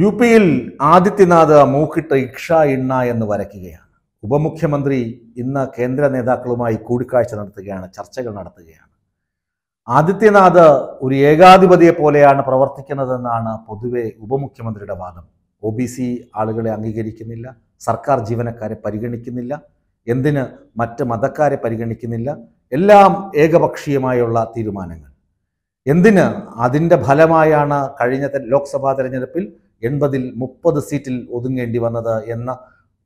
U പിയിൽ ആദിത്യനാഥ് മൂക്കിട്ട് ഇക്ഷ ഇണ്ണ എന്ന് വരയ്ക്കുകയാണ് ഉപമുഖ്യമന്ത്രി ഇന്ന് കേന്ദ്ര നേതാക്കളുമായി കൂടിക്കാഴ്ച നടത്തുകയാണ് ചർച്ചകൾ നടത്തുകയാണ് ആദിത്യനാഥ് ഒരു ഏകാധിപതിയെ പോലെയാണ് പ്രവർത്തിക്കുന്നതെന്നാണ് പൊതുവെ ഉപമുഖ്യമന്ത്രിയുടെ വാദം ഒ ബി സി ആളുകളെ അംഗീകരിക്കുന്നില്ല സർക്കാർ ജീവനക്കാരെ പരിഗണിക്കുന്നില്ല എന്തിന് മറ്റ് മതക്കാരെ പരിഗണിക്കുന്നില്ല എല്ലാം ഏകപക്ഷീയമായുള്ള തീരുമാനങ്ങൾ എന്തിന് അതിൻ്റെ ഫലമായാണ് കഴിഞ്ഞ ലോക്സഭാ തെരഞ്ഞെടുപ്പിൽ എൺപതിൽ മുപ്പത് സീറ്റിൽ ഒതുങ്ങേണ്ടി വന്നത് എന്ന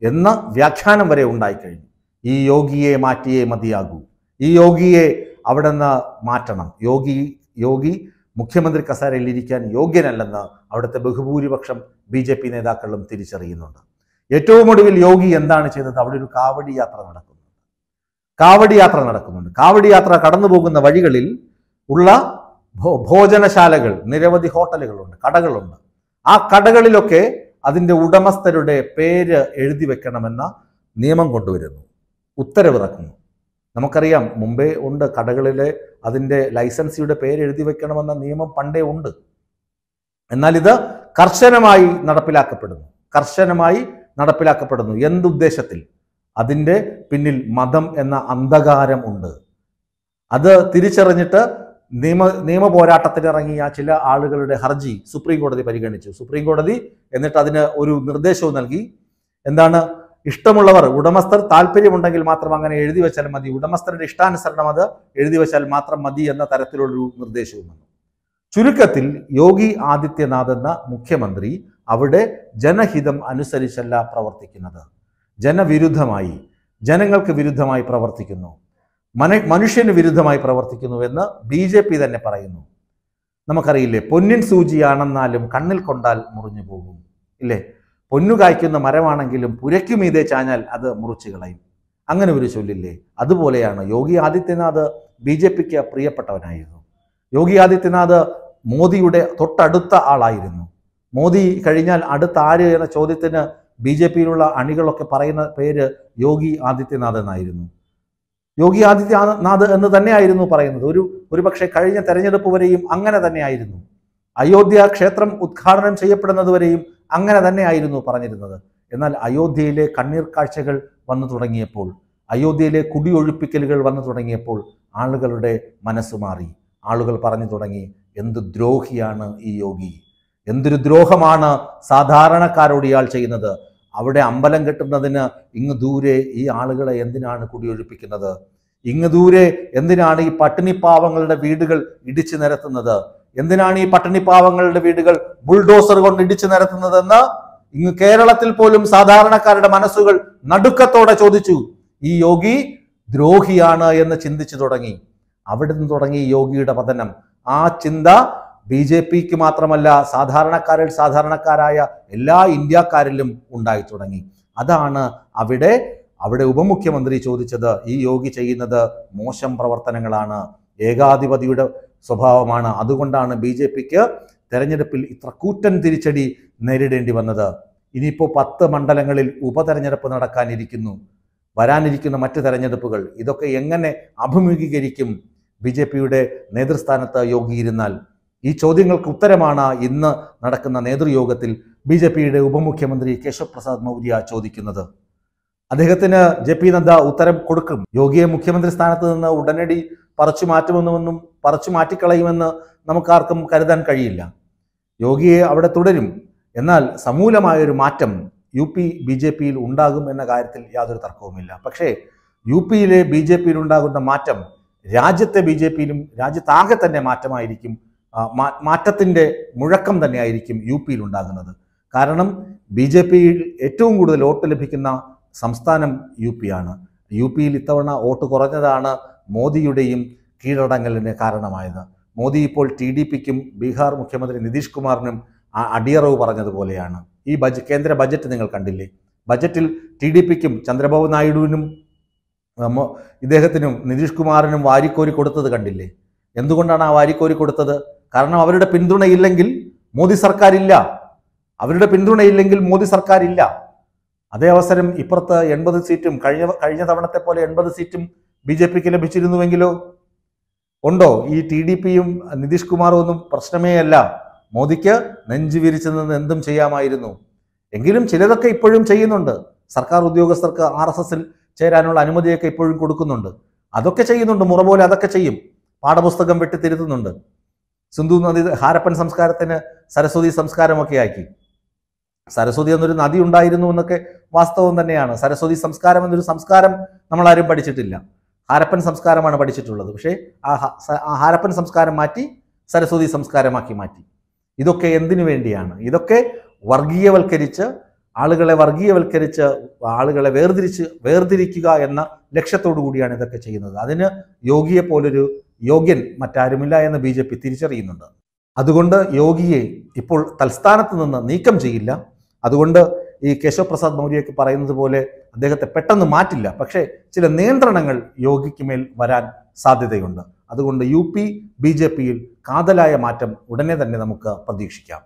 എന്ന വ്യാഖ്യാനം വരെ ഉണ്ടായിക്കഴിഞ്ഞു ഈ യോഗിയെ മാറ്റിയേ മതിയാകൂ ഈ യോഗിയെ അവിടെ നിന്ന് മാറ്റണം യോഗി യോഗി മുഖ്യമന്ത്രി കസാരയിൽ ഇരിക്കാൻ യോഗ്യനല്ലെന്ന് അവിടുത്തെ ബഹുഭൂരിപക്ഷം ബി ജെ പി നേതാക്കളും തിരിച്ചറിയുന്നുണ്ട് ഏറ്റവും ഒടുവിൽ യോഗി എന്താണ് ചെയ്തത് അവിടെ ഒരു കാവടി യാത്ര നടക്കുന്നുണ്ട് കാവടി യാത്ര നടക്കുന്നുണ്ട് കാവടി യാത്ര കടന്നു പോകുന്ന വഴികളിൽ ഉള്ള ഭോജനശാലകൾ നിരവധി ഹോട്ടലുകളുണ്ട് കടകളുണ്ട് ആ കടകളിലൊക്കെ അതിൻ്റെ ഉടമസ്ഥരുടെ പേര് എഴുതി വെക്കണമെന്ന നിയമം കൊണ്ടുവരുന്നു ഉത്തരവിറക്കുന്നു നമുക്കറിയാം മുമ്പേ ഉണ്ട് കടകളിലെ അതിൻ്റെ ലൈസൻസിയുടെ പേര് എഴുതി വെക്കണമെന്ന നിയമം പണ്ടേ ഉണ്ട് എന്നാൽ ഇത് കർശനമായി നടപ്പിലാക്കപ്പെടുന്നു കർശനമായി നടപ്പിലാക്കപ്പെടുന്നു എന്തുദ്ദേശത്തിൽ അതിൻ്റെ പിന്നിൽ മതം എന്ന അന്ധകാരം ഉണ്ട് അത് തിരിച്ചറിഞ്ഞിട്ട് നിയമ നിയമ പോരാട്ടത്തിനിറങ്ങിയ ചില ആളുകളുടെ ഹർജി സുപ്രീം കോടതി പരിഗണിച്ചു സുപ്രീം കോടതി എന്നിട്ട് അതിന് ഒരു നിർദ്ദേശവും നൽകി എന്താണ് ഇഷ്ടമുള്ളവർ ഉടമസ്ഥർ താല്പര്യമുണ്ടെങ്കിൽ മാത്രം അങ്ങനെ എഴുതി വെച്ചാൽ മതി ഉടമസ്ഥരുടെ ഇഷ്ടാനുസരണം അത് എഴുതി വെച്ചാൽ മാത്രം മതി എന്ന തരത്തിലുള്ളൊരു നിർദ്ദേശവും വന്നു ചുരുക്കത്തിൽ യോഗി ആദിത്യനാഥ് എന്ന മുഖ്യമന്ത്രി അവിടെ ജനഹിതം അനുസരിച്ചല്ല പ്രവർത്തിക്കുന്നത് ജനവിരുദ്ധമായി ജനങ്ങൾക്ക് വിരുദ്ധമായി പ്രവർത്തിക്കുന്നു മന മനുഷ്യന് വിരുദ്ധമായി പ്രവർത്തിക്കുന്നുവെന്ന് ബി ജെ പി തന്നെ പറയുന്നു നമുക്കറിയില്ലേ പൊന്നിൻ സൂചിയാണെന്നാലും കണ്ണിൽ കൊണ്ടാൽ മുറിഞ്ഞു പോകും ഇല്ലേ പൊന്നു കായ്ക്കുന്ന മരമാണെങ്കിലും പുരയ്ക്കും ഇതേ ചാഞ്ഞാൽ അത് മുറിച്ചു കളയും അങ്ങനെ ഒരു ചൊല്ലില്ലേ അതുപോലെയാണ് യോഗി ആദിത്യനാഥ് ബി ജെ പിക്ക് പ്രിയപ്പെട്ടവനായിരുന്നു യോഗി ആദിത്യനാഥ് മോദിയുടെ തൊട്ടടുത്ത ആളായിരുന്നു മോദി കഴിഞ്ഞാൽ അടുത്ത ആര് എന്ന ചോദ്യത്തിന് ബി ജെ പിയിലുള്ള അണികളൊക്കെ പറയുന്ന പേര് യോഗി ആദിത്യനാഥ് എന്നായിരുന്നു യോഗി ആദിത്യനാഥ് എന്ന് തന്നെയായിരുന്നു പറയുന്നത് ഒരു ഒരുപക്ഷെ കഴിഞ്ഞ തെരഞ്ഞെടുപ്പ് വരെയും അങ്ങനെ തന്നെയായിരുന്നു അയോധ്യ ക്ഷേത്രം ഉദ്ഘാടനം ചെയ്യപ്പെടുന്നതുവരെയും അങ്ങനെ തന്നെയായിരുന്നു പറഞ്ഞിരുന്നത് എന്നാൽ അയോധ്യയിലെ കണ്ണീർ കാഴ്ചകൾ വന്നു തുടങ്ങിയപ്പോൾ അയോധ്യയിലെ കുടിയൊഴിപ്പിക്കലുകൾ വന്നു തുടങ്ങിയപ്പോൾ ആളുകളുടെ മനസ്സ് മാറി ആളുകൾ പറഞ്ഞു തുടങ്ങി എന്ത് ദ്രോഹിയാണ് ഈ യോഗി എന്തൊരു ദ്രോഹമാണ് സാധാരണക്കാരോട് ഇയാൾ ചെയ്യുന്നത് അവിടെ അമ്പലം കെട്ടുന്നതിന് ഇങ്ങ് ദൂരെ ഈ ആളുകളെ എന്തിനാണ് കുടിയൊഴിപ്പിക്കുന്നത് ഇങ്ങ് ദൂരെ എന്തിനാണ് ഈ പട്ടിണിപ്പാവങ്ങളുടെ വീടുകൾ ഇടിച്ചു നിരത്തുന്നത് എന്തിനാണ് ഈ പട്ടിണിപ്പാവങ്ങളുടെ വീടുകൾ ബുൾഡോസർ കൊണ്ട് ഇടിച്ചു നിരത്തുന്നതെന്ന് ഇങ്ങ് കേരളത്തിൽ പോലും സാധാരണക്കാരുടെ മനസ്സുകൾ നടുക്കത്തോടെ ചോദിച്ചു ഈ യോഗി ദ്രോഹിയാണ് എന്ന് ചിന്തിച്ചു തുടങ്ങി അവിടുന്ന് തുടങ്ങി യോഗിയുടെ പതനം ആ ചിന്ത ബി ജെ പിക്ക് മാത്രമല്ല സാധാരണക്കാരിൽ സാധാരണക്കാരായ എല്ലാ ഇന്ത്യക്കാരിലും ഉണ്ടായി തുടങ്ങി അതാണ് അവിടെ അവിടെ ഉപമുഖ്യമന്ത്രി ചോദിച്ചത് ഈ യോഗി ചെയ്യുന്നത് മോശം പ്രവർത്തനങ്ങളാണ് ഏകാധിപതിയുടെ സ്വഭാവമാണ് അതുകൊണ്ടാണ് ബി ജെ പിക്ക് തെരഞ്ഞെടുപ്പിൽ ഇത്ര കൂറ്റൻ തിരിച്ചടി നേരിടേണ്ടി വന്നത് ഇനിയിപ്പോൾ പത്ത് മണ്ഡലങ്ങളിൽ ഉപതെരഞ്ഞെടുപ്പ് നടക്കാനിരിക്കുന്നു വരാനിരിക്കുന്ന മറ്റ് തെരഞ്ഞെടുപ്പുകൾ ഇതൊക്കെ എങ്ങനെ അഭിമുഖീകരിക്കും ബി ജെ പിയുടെ നേതൃസ്ഥാനത്ത് യോഗി ഇരുന്നാൽ ഈ ചോദ്യങ്ങൾക്ക് ഉത്തരമാണ് ഇന്ന് നടക്കുന്ന നേതൃയോഗത്തിൽ ബി ജെ പിയുടെ ഉപമുഖ്യമന്ത്രി കേശവ് പ്രസാദ് മൗര്യ ചോദിക്കുന്നത് അദ്ദേഹത്തിന് ജെ പി നദ്ദ ഉത്തരം കൊടുക്കും യോഗിയെ മുഖ്യമന്ത്രി സ്ഥാനത്ത് നിന്ന് ഉടനടി പറിച്ചു മാറ്റുമെന്നുമെന്നും പറിച്ചു മാറ്റിക്കളയുമെന്ന് നമുക്കാർക്കും കരുതാൻ കഴിയില്ല യോഗിയെ അവിടെ തുടരും എന്നാൽ സമൂലമായൊരു മാറ്റം യു പി ബി ജെ പിയിൽ ഉണ്ടാകും എന്ന കാര്യത്തിൽ യാതൊരു തർക്കവുമില്ല പക്ഷേ യു പിയിലെ ബി ജെ പിയിൽ ഉണ്ടാകുന്ന മാറ്റം രാജ്യത്തെ ബി ജെ പിയിലും രാജ്യത്താകെ തന്നെ മാറ്റമായിരിക്കും മാറ്റത്തിൻ്റെ മുഴക്കം തന്നെയായിരിക്കും യു പിയിൽ ഉണ്ടാകുന്നത് കാരണം ബി ജെ പിയിൽ ഏറ്റവും കൂടുതൽ വോട്ട് ലഭിക്കുന്ന സംസ്ഥാനം യു പി ആണ് യു പിയിൽ ഇത്തവണ വോട്ട് കുറഞ്ഞതാണ് മോദിയുടെയും കീഴടങ്ങലിന് കാരണമായത് മോദി ഇപ്പോൾ ടി ഡി പിക്കും ബീഹാർ മുഖ്യമന്ത്രി നിതീഷ് കുമാറിനും അടിയറവ് പറഞ്ഞതുപോലെയാണ് ഈ ബജ കേന്ദ്ര ബജറ്റ് നിങ്ങൾ കണ്ടില്ലേ ബജറ്റിൽ ടി ഡി പിക്കും ചന്ദ്രബാബു നായിഡുവിനും ഇദ്ദേഹത്തിനും നിതീഷ് കുമാറിനും വാരിക്കോരി കൊടുത്തത് കണ്ടില്ലേ എന്തുകൊണ്ടാണ് ആ വാരിക്കോരി കൊടുത്തത് കാരണം അവരുടെ പിന്തുണയില്ലെങ്കിൽ മോദി സർക്കാരില്ല അവരുടെ പിന്തുണയില്ലെങ്കിൽ മോദി സർക്കാരില്ല അതേ അവസരം ഇപ്പുറത്ത് എൺപത് സീറ്റും കഴിഞ്ഞ കഴിഞ്ഞ തവണത്തെ പോലെ എൺപത് സീറ്റും ബി ജെ പിക്ക് ലഭിച്ചിരുന്നുവെങ്കിലോ ഉണ്ടോ ഈ ടി ഡി പിയും നിതീഷ് കുമാറും ഒന്നും പ്രശ്നമേ അല്ല മോദിക്ക് നെഞ്ചു വിരിച്ചു നിന്ന് എന്തും ചെയ്യാമായിരുന്നു എങ്കിലും ചിലതൊക്കെ ഇപ്പോഴും ചെയ്യുന്നുണ്ട് സർക്കാർ ഉദ്യോഗസ്ഥർക്ക് ആർ എസ് എസിൽ ചേരാനുള്ള അനുമതിയൊക്കെ ഇപ്പോഴും കൊടുക്കുന്നുണ്ട് അതൊക്കെ ചെയ്യുന്നുണ്ട് മുറ പോലെ അതൊക്കെ ചെയ്യും പാഠപുസ്തകം വെട്ടിത്തിരുത്തുന്നുണ്ട് സിന്ധു നദി ഹാരപ്പൻ സംസ്കാരത്തിന് സരസ്വതി സംസ്കാരമൊക്കെ ആക്കി സരസ്വതി എന്നൊരു നദി ഉണ്ടായിരുന്നു എന്നൊക്കെ വാസ്തവം തന്നെയാണ് സരസ്വതി സംസ്കാരം എന്നൊരു സംസ്കാരം നമ്മൾ ആരും പഠിച്ചിട്ടില്ല ഹാരപ്പൻ സംസ്കാരമാണ് പഠിച്ചിട്ടുള്ളത് പക്ഷേ ആ ഹാരപ്പൻ സംസ്കാരം മാറ്റി സരസ്വതി സംസ്കാരമാക്കി മാറ്റി ഇതൊക്കെ എന്തിനു വേണ്ടിയാണ് ഇതൊക്കെ വർഗീയവൽക്കരിച്ച് ആളുകളെ വർഗീയവൽക്കരിച്ച് ആളുകളെ വേർതിരിച്ച് വേർതിരിക്കുക എന്ന ലക്ഷ്യത്തോടു കൂടിയാണ് ഇതൊക്കെ ചെയ്യുന്നത് അതിന് യോഗിയെ പോലൊരു യോഗ്യൻ മറ്റാരുമില്ല എന്ന് ബി ജെ പി തിരിച്ചറിയുന്നുണ്ട് അതുകൊണ്ട് യോഗിയെ ഇപ്പോൾ തൽസ്ഥാനത്ത് നിന്ന് നീക്കം ചെയ്യില്ല അതുകൊണ്ട് ഈ കേശവ പ്രസാദ് മൗര്യക്ക് പറയുന്നത് പോലെ അദ്ദേഹത്തെ പെട്ടെന്ന് മാറ്റില്ല പക്ഷേ ചില നിയന്ത്രണങ്ങൾ യോഗിക്ക് മേൽ വരാൻ സാധ്യതയുണ്ട് അതുകൊണ്ട് യു പി ബി ജെ പിയിൽ കാതലായ മാറ്റം ഉടനെ തന്നെ നമുക്ക് പ്രതീക്ഷിക്കാം